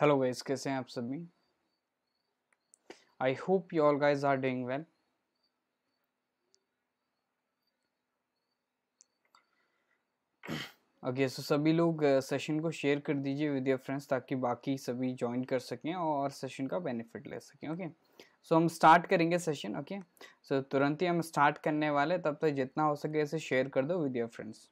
Hello guys कैसे हैं आप सभी I hope you all guys are doing well okay so सभी लोग सेशन uh, को शेयर कर दीजिए विद योर फ्रेंड्स ताकि बाकी सभी ज्वाइन कर सकें और सेशन का बेनिफिट ले सकें ओके सो हम स्टार्ट करेंगे सेशन ओके सो तुरंत ही हम स्टार्ट करने वाले तब तक जितना हो सके इसे शेयर कर दो विद योर फ्रेंड्स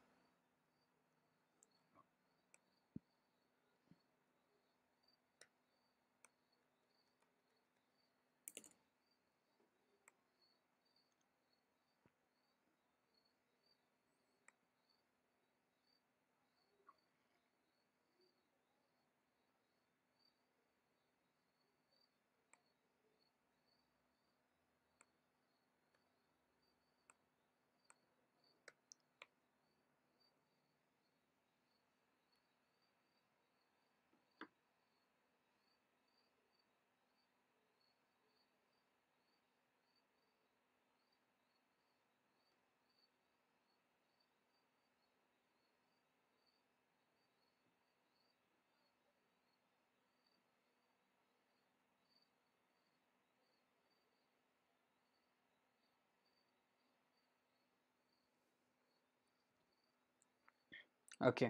ओके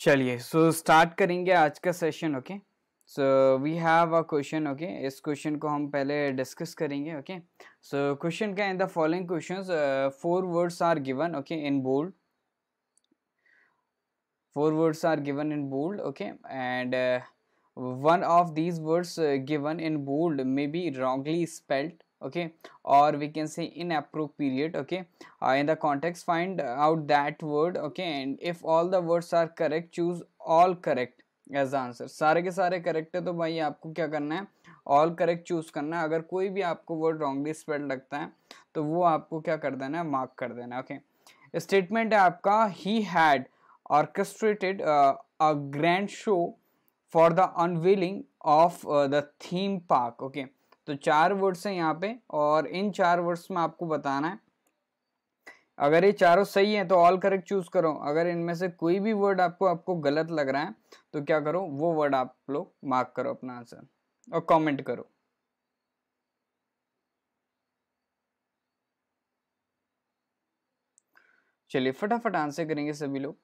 चलिए सो स्टार्ट करेंगे आज का session okay so we have a question okay इस क्वेश्चन को हम पहले डिस्कस करेंगे ओके सो क्वेश्चन क्या in the following question four words are given okay in bold four words are given in bold okay and one of these words given in bold may be wrongly spelled okay or we can say inappropriate okay okay in the context find out that word okay and if all the words are correct choose all correct as answer सारे के सारे correct है तो भाई आपको क्या करना है ऑल करेक्ट चूज करना है अगर कोई भी आपको वर्ड रॉन्गली स्पेल लगता है तो वो आपको क्या कर देना है मार्क कर देना है ओके स्टेटमेंट है आपका he had orchestrated a grand show for the unveiling of the theme park okay तो चार वर्ड्स हैं यहाँ पे और इन चार वर्ड्स में आपको बताना है अगर ये चारों सही हैं तो ऑल करेक्ट चूज करो अगर इनमें से कोई भी वर्ड आपको आपको गलत लग रहा है तो क्या करो वो वर्ड आप लोग मार्क करो अपना आंसर और कमेंट करो चलिए फटाफट आंसर करेंगे सभी लोग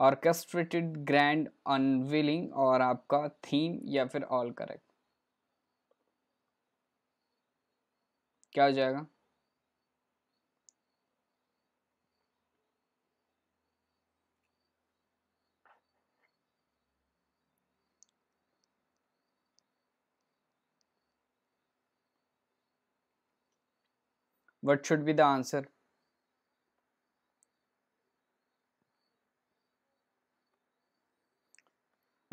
ऑर्केस्ट्रेटेड ग्रैंड अनविलिंग और आपका थीम या फिर ऑल करेक्ट क्या हो जाएगा what should be the answer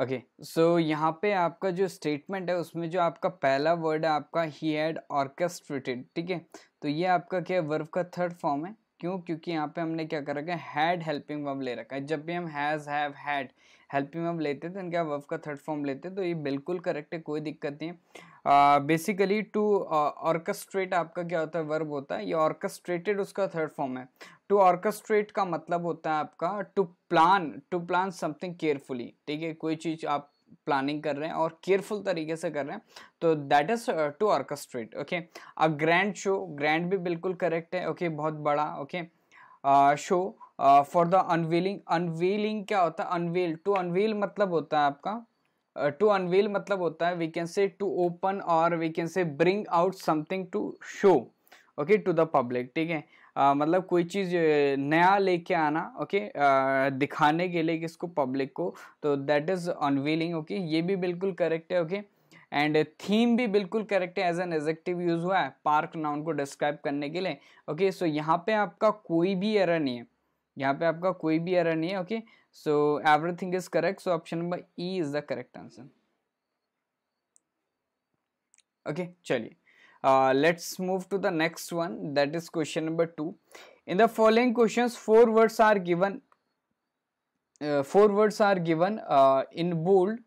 okay okay, so so यहाँ पे आपका जो स्टेटमेंट है उसमें जो आपका पहला वर्ड है आपका ही हैड ऑर्केस्ट्रेटेड ठीक है तो ये आपका क्या वर्ब का थर्ड फॉर्म है क्यों क्योंकि यहाँ पे हमने क्या कर रखा है हैड हेल्पिंग वर्ब ले रखा है जब भी हम has have had helping verb लेते तो इनका वर्ब का थर्ड फॉर्म लेते हैं तो ये बिल्कुल करेक्ट है कोई दिक्कत नहीं बेसिकली टू ऑर्केस्ट्रेट आपका क्या होता है वर्ब होता है ये ऑर्केस्ट्रेटेड उसका थर्ड फॉर्म है टू ऑर्केस्ट्रेट का मतलब होता है आपका to plan to plan something carefully ठीक है कोई चीज़ आप प्लानिंग कर रहे हैं और केयरफुल तरीके से कर रहे हैं तो that is to orchestrate okay a grand show grand भी बिल्कुल करेक्ट है ओके okay, बहुत बड़ा okay show for the unveiling unveiling क्या होता है अनवील टू अनवील मतलब होता है आपका टू uh, अनवील मतलब होता है we can say to open और we can say bring out something to show okay to the public ठीक है आ, मतलब कोई चीज़ नया लेके आना ओके आ, दिखाने के लिए किसको पब्लिक को तो दैट इज़ अनवीलिंग ओके ये भी बिल्कुल करेक्ट है ओके एंड थीम भी बिल्कुल करेक्ट है एज एन एजेक्टिव यूज़ हुआ है पार्क नाउन को डिस्क्राइब करने के लिए ओके सो यहाँ पे आपका कोई भी एरर नहीं है यहाँ पे आपका कोई भी एरर नहीं है okay so everything is correct so option number E is the correct answer okay चलिए Uh, let's move to the next one that is question number 2. In the following questions, four words are given. Uh, four words are given uh, in bold.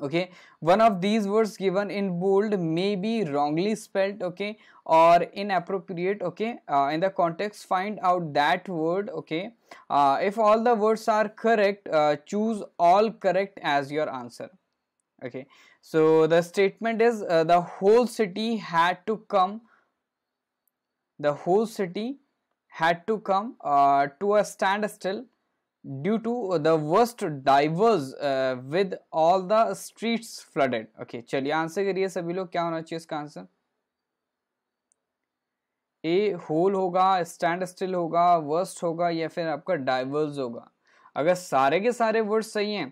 Okay, one of these words given in bold may be wrongly spelled, okay, or inappropriate, okay. Uh, in the context, find out that word, okay. Uh, if all the words are correct, uh, choose all correct as your answer okay so the statement is uh, the whole city had to come the whole city had to come uh, to a standstill due to the worst divers uh, with all the streets flooded okay chaliye answer kariye sabhi log kya hona chahiye iska answer a whole hoga stand still होगा worst होगा या फिर आपका diverse होगा अगर सारे के सारे वर्ड सही हैं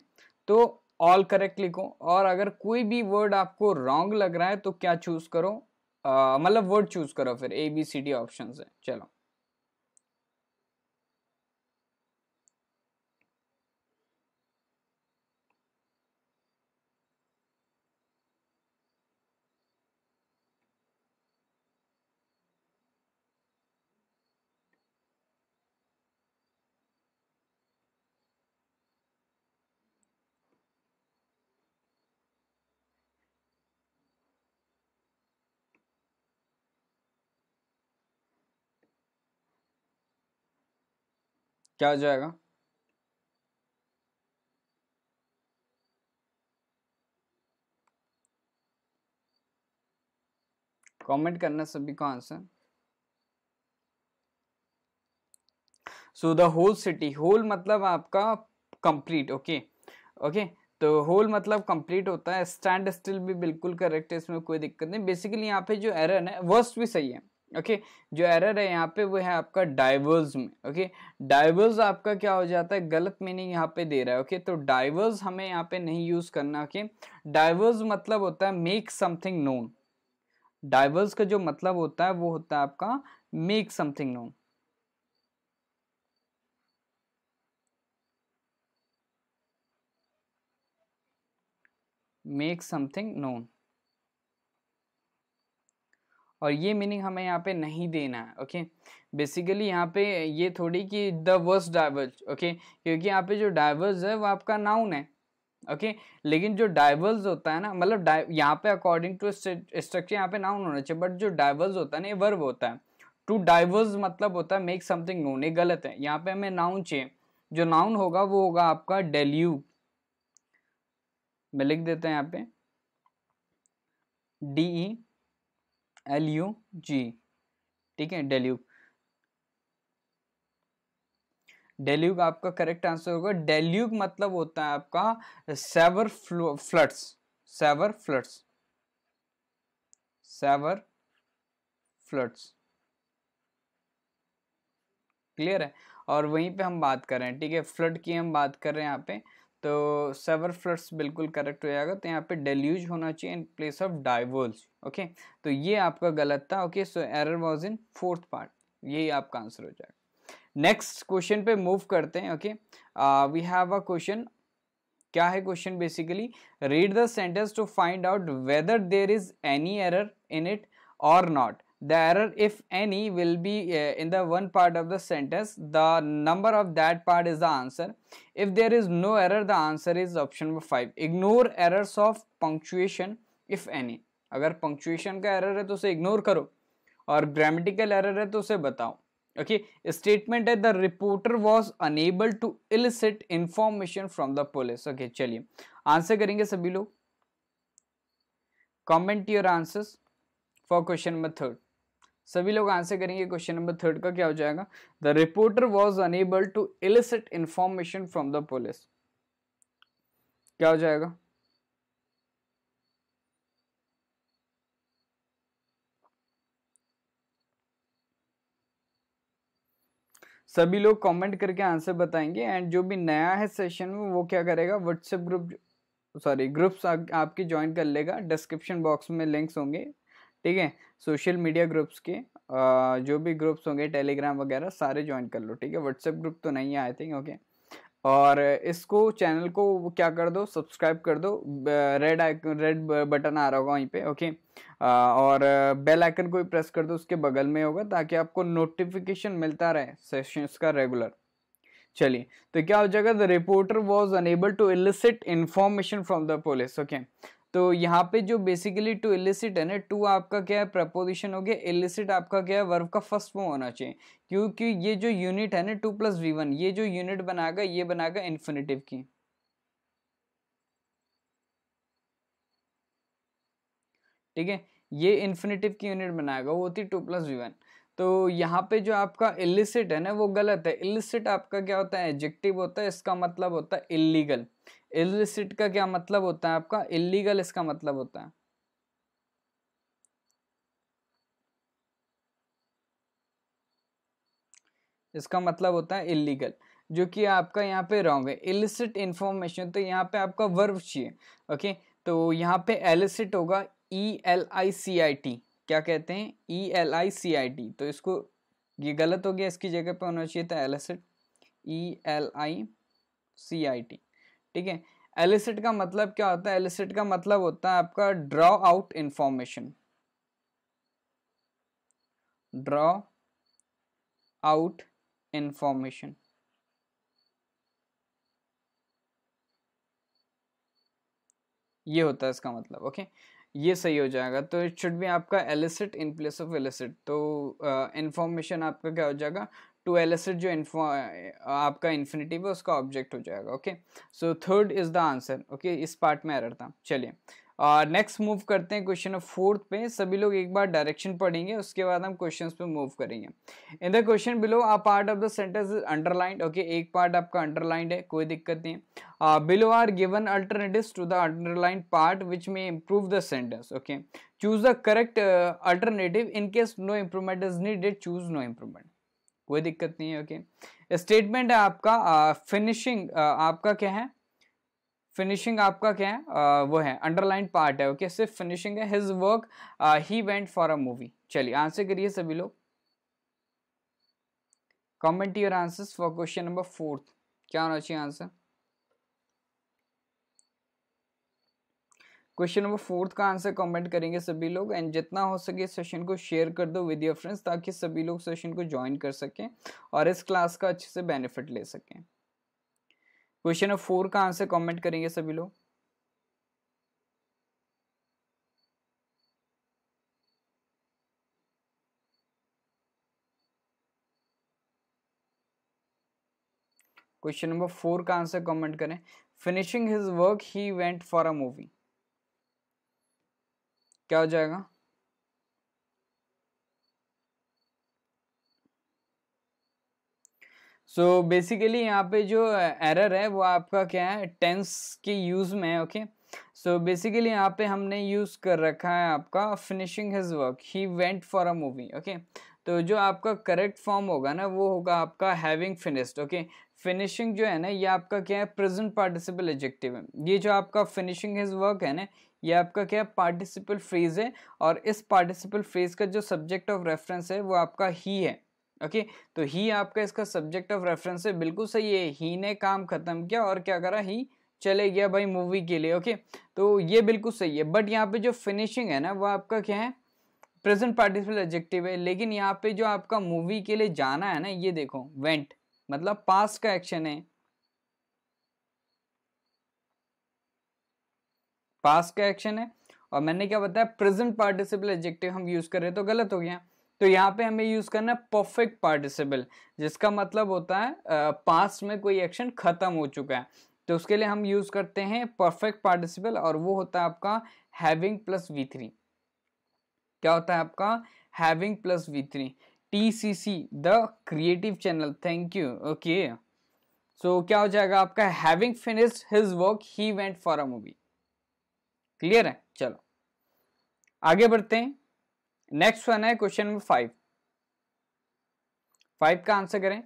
तो ऑल करेक्ट लिखो और अगर कोई भी वर्ड आपको रॉन्ग लग रहा है तो क्या चूज करो मतलब वर्ड चूज करो फिर A B C D option है चलो क्या हो जाएगा कमेंट करना सभी का answer so the whole city whole मतलब आपका कंप्लीट ओके ओके तो होल मतलब कंप्लीट होता है स्टैंड स्टिल भी बिल्कुल करेक्ट है इसमें कोई दिक्कत नहीं बेसिकली यहाँ पे जो एरर है वर्स्ट भी सही है ओके जो एरर है यहाँ पे वो है आपका डाइवर्स में ओके डाइवर्स आपका क्या हो जाता है गलत मीनिंग यहाँ पे दे रहा है ओके तो डाइवर्स हमें यहाँ पे नहीं यूज करना ओके डाइवर्स मतलब होता है मेक समथिंग नोन डाइवर्स का जो मतलब होता है वो होता है आपका make something known make something known और ये मीनिंग हमें यहाँ पे नहीं देना है ओके बेसिकली यहाँ पे ये थोड़ी कि द वर्स्ट डाइवर्स ओके क्योंकि यहाँ पे जो डाइवर्स है वो आपका नाउन है ओके okay? लेकिन जो डाइवर्स होता है ना मतलब यहाँ पे अकॉर्डिंग टू स्ट्रक्चर यहाँ पे नाउन होना चाहिए बट जो डाइवर्स होता है ना ये वर्ब होता है टू डाइवर्स मतलब होता है मेक समथिंग नोन ये गलत है यहाँ पे हमें नाउन चाहिए जो नाउन होगा वो होगा आपका डेल्यू मैं लिख देता है यहाँ पे D E e L U G ठीक है डेल्यूब डेल्यूग आपका करेक्ट आंसर होगा डेल्यूग मतलब होता है आपका severe floods severe floods severe floods clear है और वहीं पे हम बात कर रहे हैं ठीक है फ्लड की हम बात कर रहे हैं यहाँ पे तो सेवर फ्लड्स बिल्कुल करेक्ट हो जाएगा तो यहाँ पे डेल्यूज होना चाहिए इन प्लेस ऑफ डाइवोल्स ओके तो ये आपका गलत था okay so error was in fourth part यही आपका आंसर हो जाएगा नेक्स्ट क्वेश्चन पे मूव करते हैं okay we have a question क्या है question basically read the sentence to find out whether there is any error in it और not the error if any will be uh, in the one part of the sentence the number of that part is the answer if there is no error the answer is option number 5 ignore errors of punctuation if any अगर punctuation का error है तो उसे ignore करो और grammatical error है तो उसे बताओ ओके स्टेटमेंट है the reporter was unable to illicit information from the police okay चलिए आंसर करेंगे सभी लोग comment your answers for question number third सभी लोग आंसर करेंगे क्वेश्चन नंबर थर्ड का क्या हो जाएगा the reporter was unable to illicit information from the police क्या हो जाएगा सभी लोग कमेंट करके आंसर बताएंगे एंड जो भी नया है सेशन में वो क्या करेगा व्हाट्सएप ग्रुप सॉरी ग्रुप्स आपकी आपके ज्वाइन कर लेगा डिस्क्रिप्शन बॉक्स में लिंक्स होंगे ठीक है सोशल मीडिया ग्रुप्स के जो भी ग्रुप्स होंगे टेलीग्राम वगैरह सारे ज्वाइन कर लो ठीक है व्हाट्सएप ग्रुप तो नहीं है आई थिंक ओके और इसको चैनल को क्या कर दो सब्सक्राइब कर दो रेड आइकन रेड बटन आ रहा होगा वहीं पे ओके और बेल आइकन को भी प्रेस कर दो उसके बगल में होगा ताकि आपको नोटिफिकेशन मिलता रहे सेशंस का रेगुलर चलिए तो क्या हो जाएगा the reporter was unable to illicit information from the police okay तो यहाँ पे जो बेसिकली टू इलिसिट है ना टू आपका क्या है प्रपोजिशन हो गया इलिसिट आपका क्या है वर्ब का फर्स्ट फॉर्म होना चाहिए क्योंकि ये जो यूनिट है ना टू प्लस वी वन ये जो यूनिट बनाएगा ये बनाएगा इन्फिनेटिव की ठीक है ये इन्फिनेटिव की यूनिट बनाएगा वो होती है टू प्लस वी वन तो यहाँ पे जो आपका इलिसिट है ना वो गलत है इलिसिट आपका क्या होता है एडजेक्टिव होता है इसका मतलब होता है इलीगल इलिसिट का क्या मतलब होता है आपका इलीगल इसका मतलब होता है इसका मतलब होता है इलीगल जो कि आपका यहाँ पे रॉन्ग है इलिसिट इन्फॉर्मेशन तो यहाँ पे आपका वर्व चाहिए ओके तो यहाँ पे एलिसिट होगा ई L I C I T क्या कहते हैं ई L I C I T तो इसको ये गलत हो गया इसकी जगह पे होना चाहिए था elicit E L I C I T ठीक है एलिसिट का मतलब क्या होता है एलिसिट का मतलब होता है आपका draw out information draw out information ये होता है इसका मतलब ओके ये सही हो जाएगा तो इट शुड बी आपका elicit in place of elicit तो इंफॉर्मेशन uh, आपका क्या हो जाएगा टू एलिसिट जो इन्फो आपका इन्फिनेटिव है उसका ऑब्जेक्ट हो जाएगा okay so third is the answer okay इस पार्ट में एरर था चलिए नेक्स्ट मूव करते हैं क्वेश्चन ऑफ फोर्थ पे सभी लोग एक बार डायरेक्शन पढ़ेंगे उसके बाद हम क्वेश्चंस पे मूव करेंगे in the question below a part of the sentence is underlined okay एक पार्ट आपका अंडरलाइंड है कोई दिक्कत नहीं below are given alternative to the underlined part which may improve the sentence okay choose the correct alternative in case no improvement is needed choose no improvement कोई दिक्कत नहीं है ओके स्टेटमेंट है आपका फिनिशिंग आपका क्या है फिनिशिंग आपका क्या है आ, वो है अंडरलाइन पार्ट है ओके okay? सिर्फ फिनिशिंग है his work he went for a movie चलिए आंसर करिए सभी लोग comment your answers for question number fourth क्या होना चाहिए आंसर क्वेश्चन नंबर फोर्थ का आंसर कमेंट करेंगे सभी लोग एंड जितना हो सके सेशन को शेयर कर दो विद योर फ्रेंड्स ताकि सभी लोग सेशन को ज्वाइन कर सकें और इस क्लास का अच्छे से बेनिफिट ले सकें क्वेश्चन नंबर फोर का आंसर कमेंट करेंगे सभी लोग क्वेश्चन नंबर फोर का आंसर कमेंट करें finishing his work he went for a movie क्या हो जाएगा सो so बेसिकली यहाँ पे जो एरर है वो आपका क्या है टेंस के यूज़ में है ओके सो बेसिकली यहाँ पे हमने यूज़ कर रखा है आपका finishing his work he went for a movie okay तो जो आपका करेक्ट फॉर्म होगा ना वो होगा आपका हैविंग फिनिश्ड ओके फिनिशिंग जो है ना ये आपका क्या है प्रेजेंट पार्टिसिपल एजेक्टिव है ये जो आपका फिनिशिंग हिज वर्क है ना ये आपका क्या पार्टिसिपल फ्रेज है और इस पार्टिसिपल फ्रेज का जो सब्जेक्ट ऑफ रेफरेंस है वो आपका ही है ओके okay, तो ही आपका इसका सब्जेक्ट ऑफ रेफरेंस है बिल्कुल सही है ही ने काम खत्म किया और क्या करा ही चले गया भाई मूवी के लिए ओके okay? तो ये बिल्कुल सही है बट यहाँ पे जो फिनिशिंग है ना वो आपका क्या है प्रेजेंट पार्टिसिपल एडजेक्टिव है लेकिन यहाँ पे जो आपका मूवी के लिए जाना है ना ये देखो वेंट मतलब पास का एक्शन है पास का एक्शन है और मैंने क्या बताया प्रेजेंट पार्टिसिपल एडजेक्टिव हम यूज कर रहे तो गलत हो गया तो यहाँ पे हमें यूज करना है परफेक्ट पार्टिसिपल जिसका मतलब होता है पास में कोई एक्शन खत्म हो चुका है तो उसके लिए हम यूज करते हैं परफेक्ट पार्टिसिपल और वो होता है आपका हैविंग प्लस वी थ्री क्या होता है आपका having plus V three T C C the creative channel thank you okay so क्या हो जाएगा आपका having finished his work he went for a movie clear है चलो आगे बढ़ते हैं नेक्स्ट वन है क्वेश्चन नंबर फाइव फाइव का आंसर करें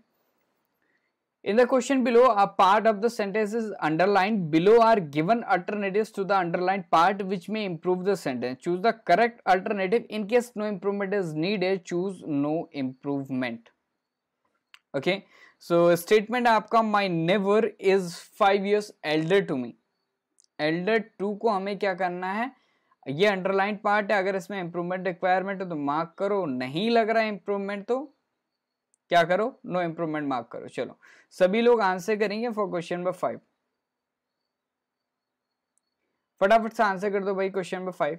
in the question below a part of the sentence is underline below are given alternative to the underline part which may improve the sentence choose the correct alternative in case no improvement is needed choose no improvement okay so statement आपका my neighbour is five years elder to me elder to को हमें क्या करना है ये underline part है अगर इसमें इंप्रूवमेंट रिक्वायरमेंट है तो मार्क करो नहीं लग रहा है इंप्रूवमेंट तो क्या करो नो इंप्रूवमेंट मार्क करो चलो सभी लोग आंसर करेंगे फॉर क्वेश्चन नंबर फाइव फटाफट से आंसर कर दो भाई question number five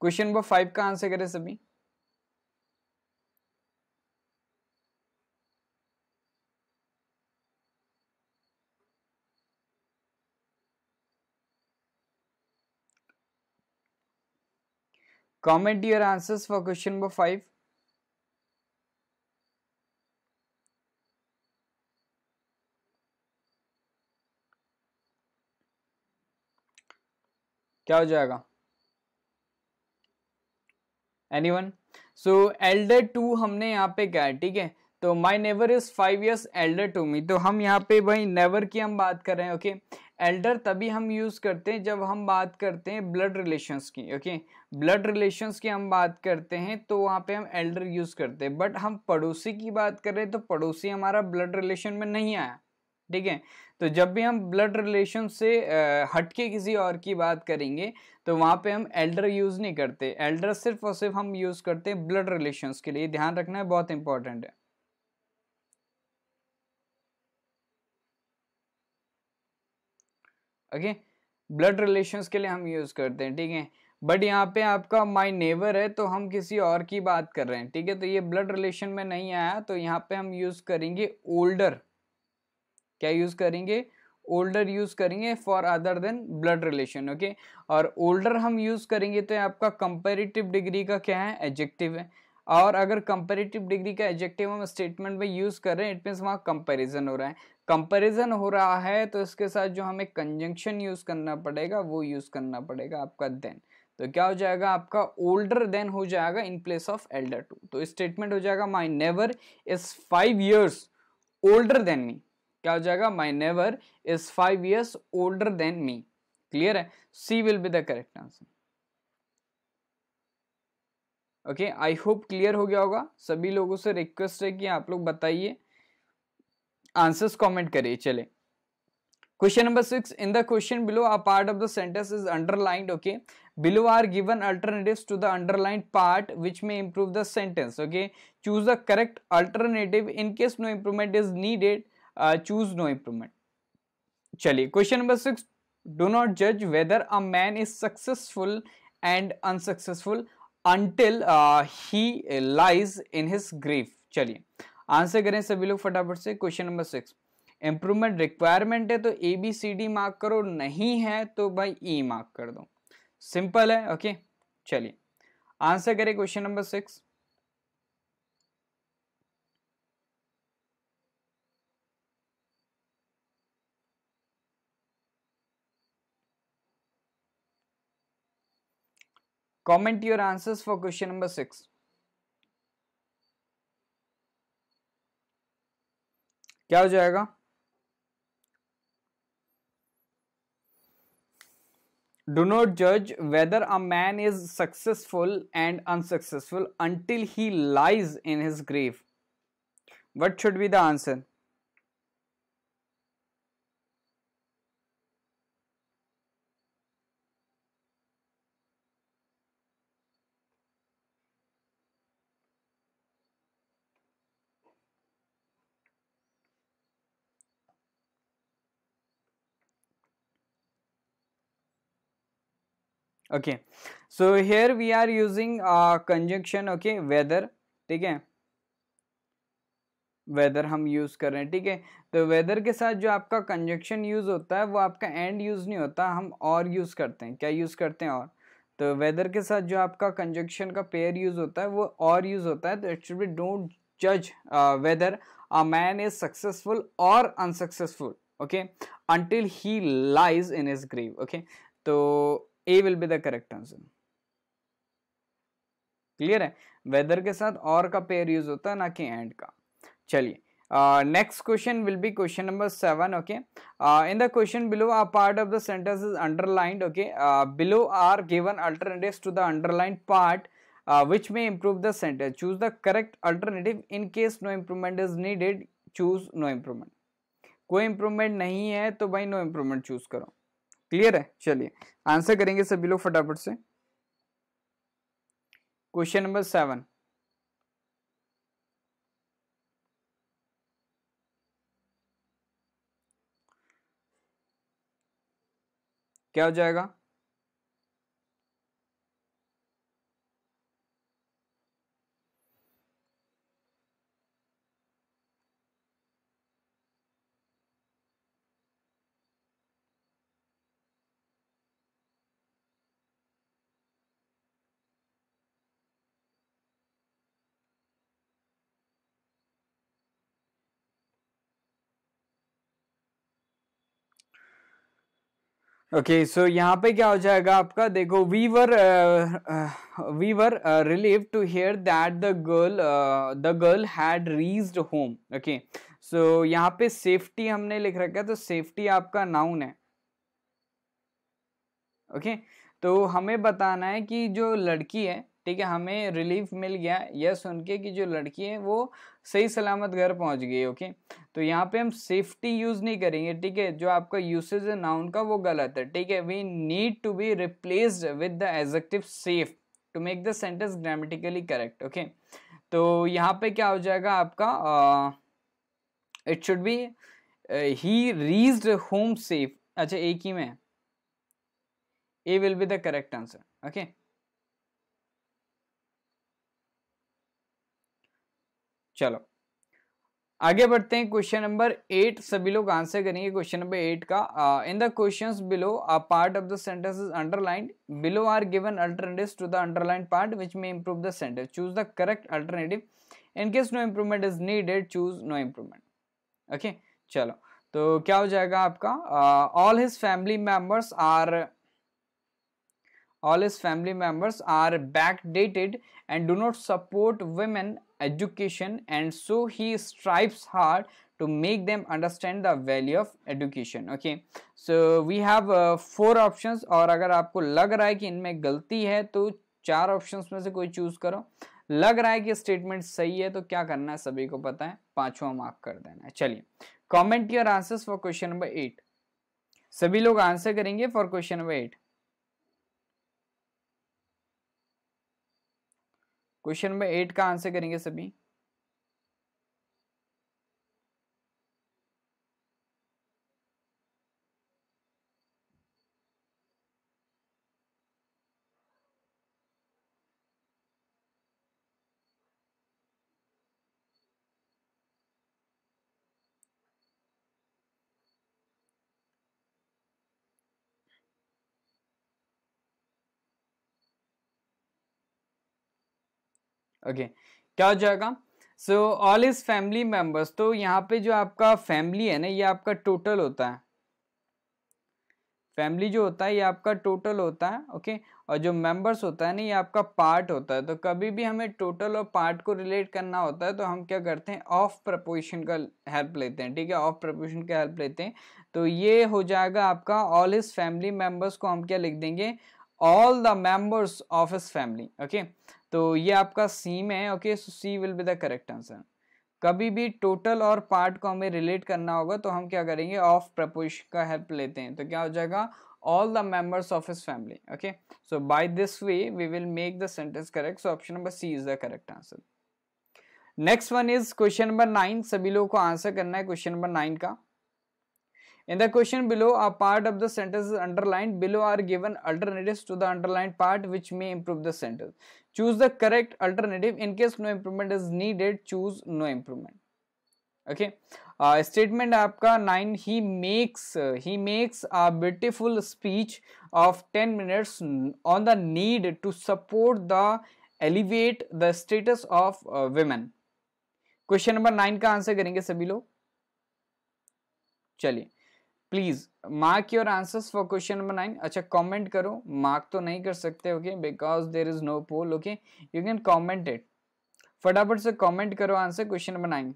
question number five का आंसर करें सभी Comment your answers for question number 5. क्या हो जाएगा any one so elder to हमने यहाँ पे क्या है ठीक है तो my neighbour is five years elder to me तो हम यहाँ पे भाई नेवर की हम बात कर रहे हैं ओके okay? एल्डर तभी हम यूज़ करते हैं जब हम बात करते हैं ब्लड रिलेशंस की ओके ब्लड रिलेशंस की हम बात करते हैं तो वहाँ पे हम एल्डर यूज़ करते हैं बट हम पड़ोसी की बात करें तो पड़ोसी हमारा ब्लड रिलेशन में नहीं आया ठीक है तो जब भी हम ब्लड रिलेशन से हटके किसी और की बात करेंगे तो वहाँ पे हम एल्डर यूज़ नहीं करते एल्डर सिर्फ और सिर्फ हम यूज़ करते हैं ब्लड रिलेशंस के लिए ध्यान रखना है बहुत इंपॉर्टेंट है ओके ब्लड रिलेशन के लिए हम यूज करते हैं ठीक है बट यहाँ पे आपका माई नेबर है तो हम किसी और की बात कर रहे हैं ठीक है तो ये ब्लड रिलेशन में नहीं आया तो यहाँ पे हम यूज करेंगे ओल्डर क्या यूज करेंगे ओल्डर यूज करेंगे for other than blood relation okay और ओल्डर हम यूज करेंगे तो आपका कंपेरेटिव डिग्री का क्या है एजेक्टिव है और अगर कंपेरेटिव डिग्री का एजेक्टिव हम स्टेटमेंट में यूज कर रहे हैं इट मीन्स वहाँ कंपेरिजन हो रहा है कंपैरिजन हो रहा है तो इसके साथ जो हमें कंजंक्शन यूज़ करना पड़ेगा वो यूज़ करना पड़ेगा आपका देन तो क्या हो जाएगा आपका ओल्डर देन हो जाएगा in place of elder to तो स्टेटमेंट हो जाएगा my neighbour is five years older than me क्या हो जाएगा my neighbour is five years older than me clear है C will be the correct answer okay I hope clear हो गया होगा सभी लोगों से रिक्वेस्ट है कि आप लोग बताइए आंसर्स कमेंट करिए चले question number six in the question below a part of the sentence is underlined okay below are given alternatives to the underlined part which may improve the sentence okay choose the correct alternative in case no improvement is needed choose no improvement चलिए question number six do not जज whether a man is successful and unsuccessful until he lies in his his चलिए answer करें सभी लोग फटाफट से question number six improvement requirement है तो A B C D mark करो नहीं है तो भाई ई e मार्क कर दो सिंपल है ओके चलिए आंसर करें question number six comment your answers for question number six क्या हो जाएगा डू नॉट जज whether a man is successful and unsuccessful until he lies in his grave what should be the answer okay so here we are using conjunction okay whether ठीक है weather हम use कर रहे हैं ठीक है तो वेदर के साथ जो आपका कंजक्शन यूज होता है वो आपका एंड यूज नहीं होता हम और यूज करते हैं क्या यूज करते हैं और तो वेदर के साथ जो आपका कंजक्शन का पेयर यूज होता है वो और यूज होता है तो इट शुड बी डोंट जज whether a man is successful और unsuccessful okay until he lies in his grave okay तो A will be the correct answer clear है वेदर के साथ और का पेयर यूज होता है ना कि एंड का चलिए next question will be question number seven okay in the question below are part of the sentence is underlined okay below are given alternatives to the underlined part which may improve the sentence choose the correct alternative in case no improvement is needed choose no improvement कोई improvement नहीं है तो भाई no improvement choose करो clear है चलिए answer करेंगे सभी लोग फटाफट से क्वेश्चन नंबर सेवन क्या हो जाएगा ओके okay, सो so यहाँ पे क्या हो जाएगा आपका देखो we were we were relieved to hear that the girl the girl had reached home okay so यहाँ पे सेफ्टी हमने लिख रखा है तो सेफ्टी आपका नाउन है ओके okay? तो हमें बताना है कि जो लड़की है ठीक है हमें रिलीफ मिल गया यह सुन के कि जो लड़की है वो सही सलामत घर पहुंच गई ओके तो यहाँ पे हम सेफ्टी यूज़ नहीं करेंगे ठीक है जो आपका यूसेज है नाउन का वो गलत है ठीक है we need to be replaced with the adjective safe to make the sentence grammatically correct okay तो यहाँ पे क्या हो जाएगा आपका it should be he reached home safe अच्छा एक ही में A will be the correct answer okay चलो आगे बढ़ते हैं क्वेश्चन नंबर एट सभी लोग आंसर करेंगे क्वेश्चन नंबर एट का in the questions below a part of the sentence is underlined below are given alternatives to the underlined part which may improve the sentence choose the correct alternative in case no improvement is needed choose no improvement okay चलो तो क्या हो जाएगा आपका all his family members are all his family members are backdated and do not support women education and so he strives hard to make them understand the value of education okay so we have uh, four options और अगर आपको लग रहा है कि इनमें गलती है तो चार ऑप्शंस में से कोई चूज करो लग रहा है कि स्टेटमेंट सही है तो क्या करना है सभी को पता है पांचवा मार्क कर देना है चलिए comment your answers for question number eight सभी लोग आंसर करेंगे for question number eight question number eight का आंसर करेंगे सभी ओके क्या हो जाएगा so all his family members तो यहाँ पे जो आपका फैमिली है ना ये आपका टोटल होता है फैमिली जो होता है ये आपका टोटल होता है ओके okay? और जो मेंबर्स होता है ना ये आपका पार्ट होता है तो कभी भी हमें टोटल और पार्ट को रिलेट करना होता है तो हम क्या करते हैं ऑफ प्रपोजिशन का हेल्प लेते हैं ठीक है ऑफ प्रपोजिशन का हेल्प लेते हैं तो ये हो जाएगा आपका ऑल इज फैमिली मेंबर्स को हम क्या लिख देंगे all the members of his family okay तो ये आपका सीम है okay so C will be the correct answer कभी भी टोटल और पार्ट को हमें रिलेट करना होगा तो हम क्या करेंगे ऑफ प्रपोज का हेल्प लेते हैं तो क्या हो जाएगा all the members of his family okay so by this way we will make the sentence correct so option number C is the correct answer next one is question number nine सभी लोगों को answer करना है question number nine का In the question below, a part of the sentence is underlined. Below are given alternatives to the underlined part which may improve the sentence. Choose the correct alternative. In case no improvement is needed, choose no improvement. Okay. Statement uh, 9. He makes, he uh, he makes a beautiful speech of ten minutes on the need to support the elevate the status of of women question number nine का answer करेंगे सभी लोग please mark your answers for question number nine अच्छा comment करो mark तो नहीं कर सकते okay because there is no poll okay you can comment it फटाफट से कमेंट करो answer question number nine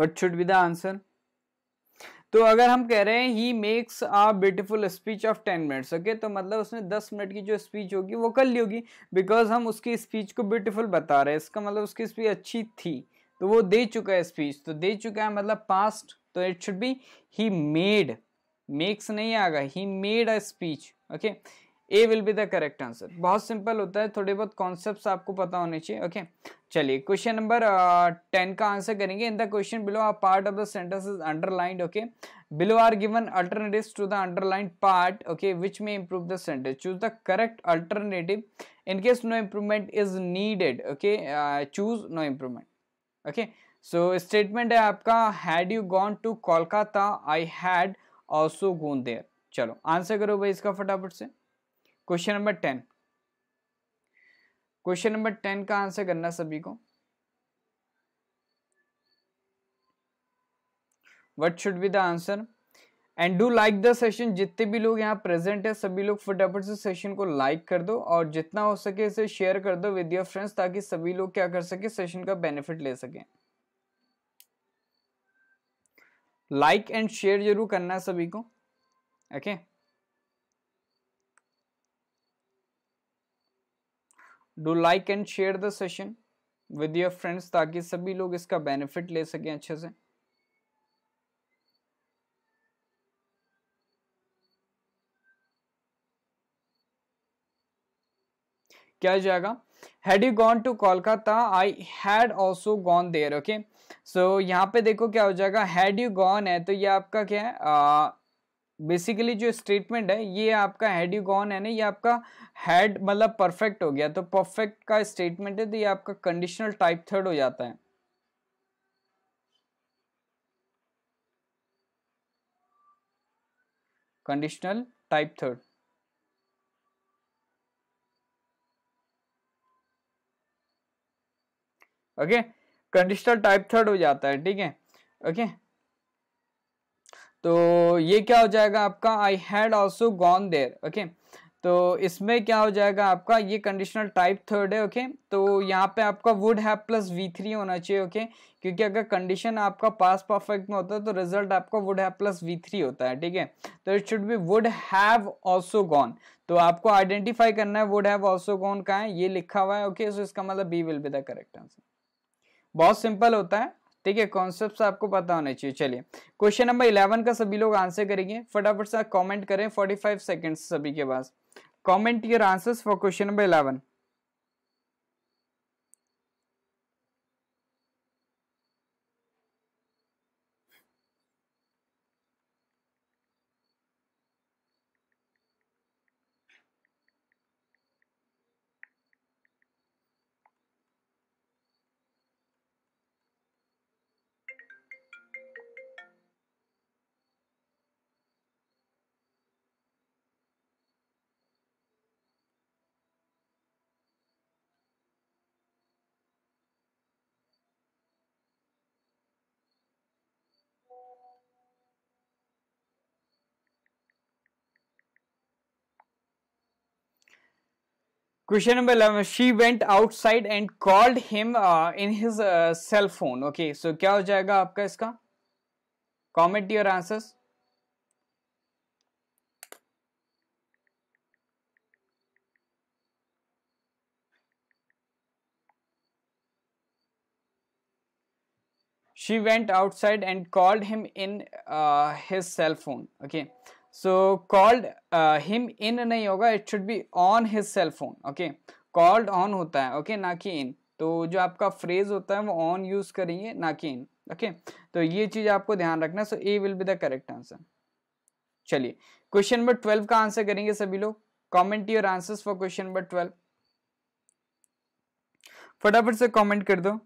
what should be the answer तो अगर हम कह रहे हैं he makes a beautiful speech of ten minutes okay तो मतलब उसने दस मिनट की जो स्पीच होगी वो कर ली होगी बिकॉज हम उसकी स्पीच को ब्यूटीफुल बता रहे हैं इसका मतलब उसकी स्पीच अच्छी थी तो वो दे चुका है स्पीच तो दे चुका है मतलब पास्ट तो it should be he made makes नहीं आगा he made a speech okay A will be the correct answer बहुत सिंपल होता है थोड़े बहुत कॉन्सेप्ट आपको पता होने चाहिए ओके चलिए क्वेश्चन नंबर टेन का आंसर करेंगे in the question below are part of the is underlined okay below are given alternative to the underlined part okay which may improve the sentence choose the correct alternative in case no improvement is needed okay choose no improvement okay so statement है आपका had you gone to Kolkata I had also gone there चलो answer करो भाई इसका फटाफट से question number ten question number ten का answer करना सभी को what should be the answer and do like the session जितने भी लोग यहाँ प्रेजेंट है सभी लोग फटाफट से सेशन को लाइक कर दो और जितना हो सके इसे शेयर कर दो विद योर फ्रेंड्स ताकि सभी लोग क्या कर सके सेशन का बेनिफिट ले सके लाइक एंड शेयर जरूर करना है सभी को okay okay? Do like and share the session with your friends ताकि सभी लोग इसका बेनिफिट ले सकें अच्छे से क्या हो जाएगा had you gone to Kolkata I had also gone there okay so यहाँ पे देखो क्या हो जाएगा हैड यू गॉन है तो ये आपका क्या है बेसिकली जो स्टेटमेंट है ये आपका हेड यू गॉन है ना ये आपका हेड मतलब परफेक्ट हो गया तो परफेक्ट का स्टेटमेंट है तो ये आपका कंडीशनल टाइप थर्ड हो जाता है conditional type third okay conditional type third हो जाता है ठीक है ओके okay? तो ये क्या हो जाएगा आपका I had also gone there okay तो इसमें क्या हो जाएगा आपका ये कंडीशनल टाइप थर्ड है ओके तो यहाँ पे आपका would have plus V three होना चाहिए ओके क्योंकि अगर कंडीशन आपका पास परफेक्ट में होता है तो रिजल्ट आपका would have plus V three होता है ठीक है तो it should be would have also gone तो आपको आइडेंटिफाई करना है वुड हैव ऑल्सो गॉन का है ये लिखा हुआ है ओके okay? सो so इसका मतलब B will be the correct answer बहुत सिंपल होता है ठीक है कॉन्सेप्ट आपको पता होना चाहिए चलिए क्वेश्चन नंबर इलेवन का सभी लोग आंसर करेंगे फटाफट से कॉमेंट करें फोर्टी फाइव सेकेंड सभी के पास comment your answer for question number eleven Question number 11, she went outside and called him uh, in his uh, cell phone. Okay, so क्या हो जाएगा आपका इसका Comment your answers. she went outside and called him in uh, his cell phone okay so called him in नहीं होगा it should be on his cell phone okay called on होता है okay okay? ना कि इन तो जो आपका phrase होता है वो ऑन यूज करेंगे ना कि इन ओके तो ये चीज आपको ध्यान रखना so A will be the correct answer चलिए क्वेश्चन नंबर ट्वेल्व का आंसर करेंगे सभी लोग comment your answer for question number twelve फटाफट से कॉमेंट कर दो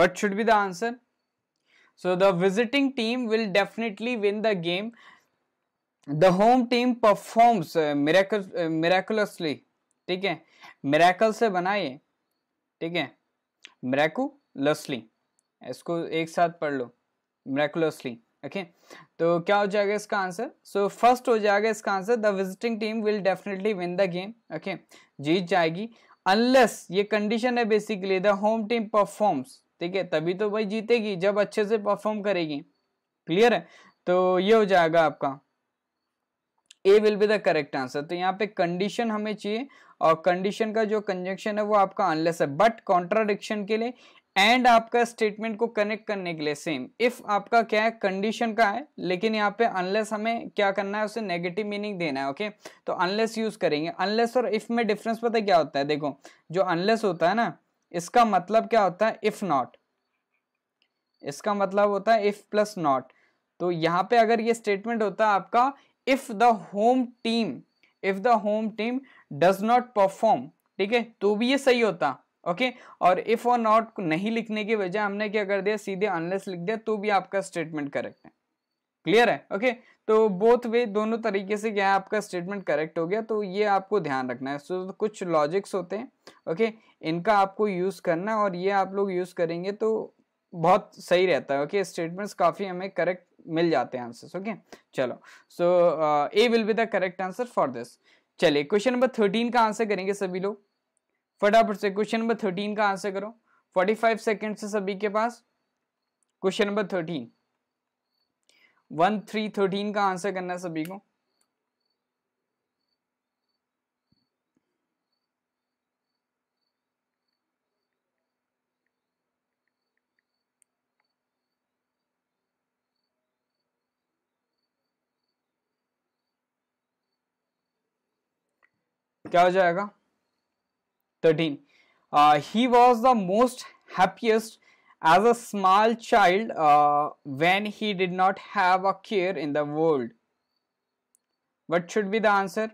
what should be the answer so the visiting team will definitely win the game the home team performs uh, miracle, uh, miraculously ठीक है miracle से बना ठीक है मेरेकुलसली इसको एक साथ पढ़ लो मेरेकुलसली ओके तो क्या हो जाएगा इसका आंसर सो so, फर्स्ट हो जाएगा इसका answer the visiting team will definitely win the game okay जीत जाएगी अनलेस ये कंडीशन है basically the home team performs ठीक है तभी तो भाई जीतेगी जब अच्छे से परफॉर्म करेगी क्लियर है तो ये हो जाएगा आपका A will be the correct answer तो यहाँ पे कंडीशन हमें चाहिए और कंडीशन का जो कंजेक्शन है वो आपका अनलेस है बट कॉन्ट्राडिक्शन के लिए एंड आपका स्टेटमेंट को कनेक्ट करने के लिए सेम इफ आपका क्या है कंडीशन का है लेकिन यहाँ पे अनलेस हमें क्या करना है उसे नेगेटिव मीनिंग देना है ओके तो अनलेस यूज करेंगे अनलेस और इफ में डिफरेंस पता क्या होता है देखो जो अनलेस होता है ना इसका मतलब क्या होता है इफ नॉट इसका मतलब होता है इफ प्लस नॉट तो यहां पे अगर ये स्टेटमेंट होता है आपका if the home team if the home team does not perform ठीक है तो भी ये सही होता ओके okay? और इफ और नॉट नहीं लिखने की वजह हमने क्या कर दिया सीधे अनलेस लिख दिया तो भी आपका स्टेटमेंट करेक्ट है क्लियर है ओके okay? तो बोथ वे दोनों तरीके से क्या है आपका स्टेटमेंट करेक्ट हो गया तो ये आपको ध्यान रखना है सो so, कुछ लॉजिक्स होते हैं ओके okay? इनका आपको यूज़ करना और ये आप लोग यूज़ करेंगे तो बहुत सही रहता है ओके स्टेटमेंट्स काफ़ी हमें करेक्ट मिल जाते हैं आंसर्स ओके चलो so A will be the correct answer for this चलिए क्वेश्चन नंबर थर्टीन का आंसर करेंगे सभी लोग फटाफट से क्वेश्चन नंबर थर्टीन का आंसर करो फोर्टी फाइव से सभी के पास question number thirteen one three thirteen का आंसर करना है सभी को क्या हो जाएगा thirteen he was the most happiest as a small child uh, when he did not have a care in the world? What should be the answer?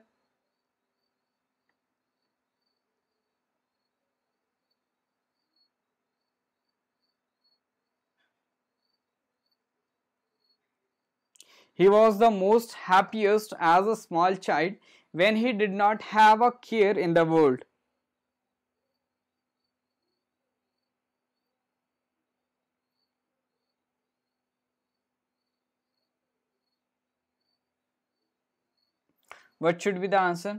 He was the most happiest as a small child when he did not have a care in the world. What should be the answer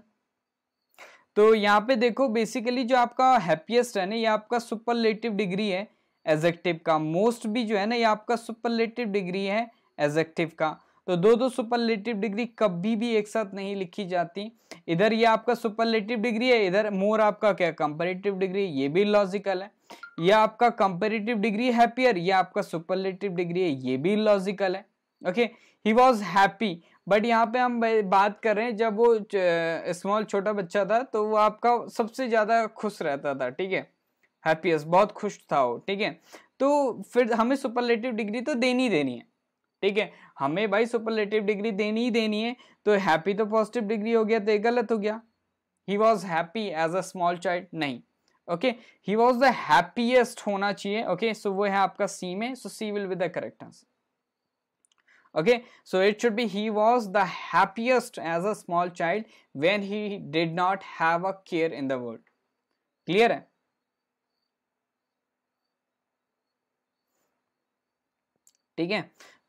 तो यहाँ पे देखो basically जो आपका happiest है ना ये आपका सुपरलेटिव डिग्री है एजेक्टिव का मोस्ट भी जो है ना ये आपका सुपरलेटिव डिग्री है एजेक्टिव का तो दो दो सुपरलेटिव डिग्री कभी भी एक साथ नहीं लिखी जाती इधर ये आपका सुपरलेटिव डिग्री है इधर मोर आपका क्या कंपेरेटिव डिग्री ये भी लॉजिकल है यह आपका कंपेरेटिव डिग्री हैप्पियर यह आपका सुपरलेटिव डिग्री है ये भी लॉजिकल है okay he was happy but यहाँ पे हम बात कर रहे हैं जब वो स्मॉल छोटा बच्चा था तो वो आपका सबसे ज़्यादा खुश रहता था ठीक है हैप्पीएस्ट बहुत खुश था वो ठीक है तो फिर हमें सुपरलेटिव डिग्री तो देनी देनी है ठीक है हमें भाई सुपरलेटिव डिग्री देनी ही देनी है तो हैप्पी तो पॉजिटिव डिग्री हो गया तो गलत हो गया he was happy as a small child नहीं okay he was the happiest होना चाहिए ओके okay? सो so, वो है आपका सी में so C will with the correct answer okay so it should be he was the happiest as a small child when he did not have a care in the world clear hai ठीक है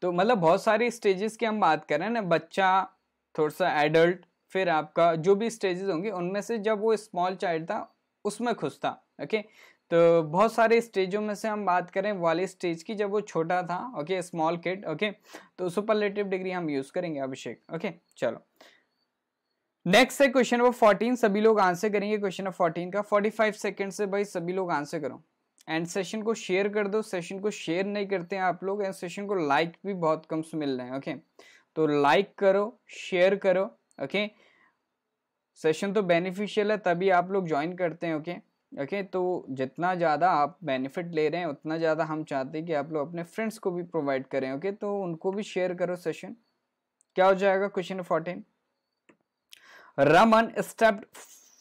तो मतलब बहुत सारी stages की हम बात कर रहे हैं ना बच्चा थोड़ा सा एडल्ट फिर आपका जो भी स्टेजेस होंगे उनमें से जब वो स्मॉल चाइल्ड था उसमें खुश था ओके तो बहुत सारे स्टेजों में से हम बात करें वाले स्टेज की जब वो छोटा था ओके स्मॉल किड ओके तो सुपरलेटिव डिग्री हम यूज़ करेंगे अभिषेक ओके चलो नेक्स्ट है क्वेश्चन नंबर फोर्टीन सभी लोग आंसर करेंगे क्वेश्चन नंबर फोर्टीन का फोर्टी फाइव सेकेंड से भाई सभी लोग आंसर करो एंड सेशन को शेयर कर दो सेशन को शेयर नहीं करते हैं आप लोग एंड सेशन को लाइक भी बहुत कम से मिल रहे हैं ओके तो लाइक करो शेयर करो ओके सेशन तो बेनिफिशियल है तभी आप लोग ज्वाइन करते हैं ओके ओके तो जितना ज़्यादा आप बेनिफिट ले रहे हैं उतना ज़्यादा हम चाहते हैं कि आप लोग अपने फ्रेंड्स को भी प्रोवाइड करें ओके तो उनको भी शेयर करो सेशन क्या हो जाएगा question fourteen Raman step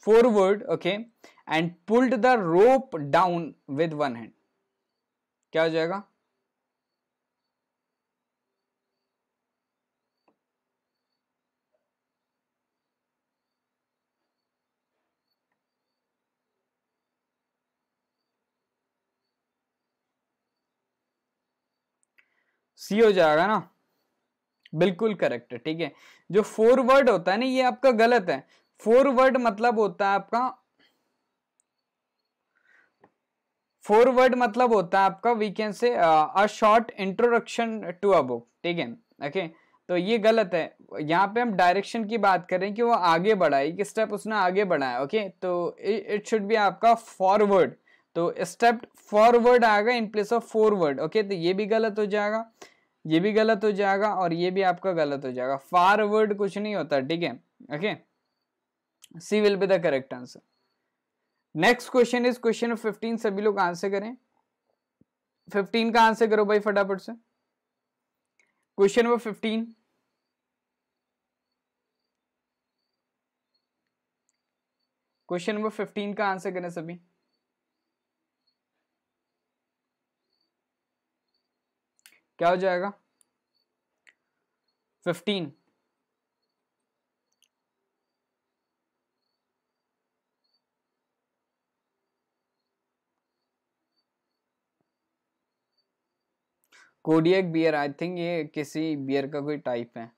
forward okay and pulled the rope down with one hand क्या हो जाएगा सी हो जाएगा ना बिल्कुल करेक्ट है ठीक है जो फोर वर्ड होता है ना ये आपका गलत है फोर वर्ड मतलब होता है आपका फोर वर्ड मतलब होता है आपका we can say a short introduction to a book ठीक है ओके तो ये गलत है यहाँ पे हम डायरेक्शन की बात करें कि वो आगे बढ़ाए कि स्टेप उसने आगे बढ़ाया ओके तो इट शुड बी आपका फॉरवर्ड तो स्टेप फॉरवर्ड आएगा in place of forward okay तो ये भी गलत हो जाएगा ये भी गलत हो जाएगा और ये भी आपका गलत हो जाएगा फॉरवर्ड कुछ नहीं होता ठीक है okay C will be the correct answer next question is question fifteen सभी लोग आंसर करें फिफ्टीन का आंसर करो भाई फटाफट से question number fifteen question number fifteen का आंसर करें सभी क्या हो जाएगा fifteen Kodiak bear I think ये किसी बियर का कोई टाइप है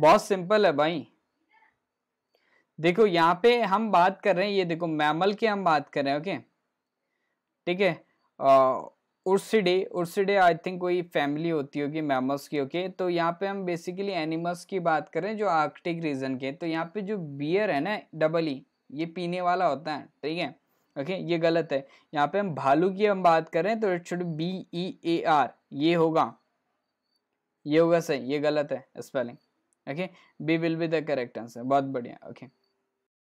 बहुत सिंपल है भाई देखो यहाँ पे हम बात कर रहे हैं ये देखो मैमल की हम बात कर रहे हैं ओके ठीक है उर्सिडे उर्सिडे आई थिंक कोई फैमिली होती होगी मैमल्स की ओके तो यहाँ पे हम बेसिकली एनिमल्स की बात कर रहे हैं जो आर्कटिक रीजन के तो यहाँ पे जो बियर है ना डबल ई e, ये पीने वाला होता है ठीक है ओके ये गलत है यहाँ पे हम भालू की हम बात कर रहे हैं तो it should be E A R ये होगा ये होगा सही ये गलत है spelling okay B will be the correct answer बहुत बढ़िया ओके okay.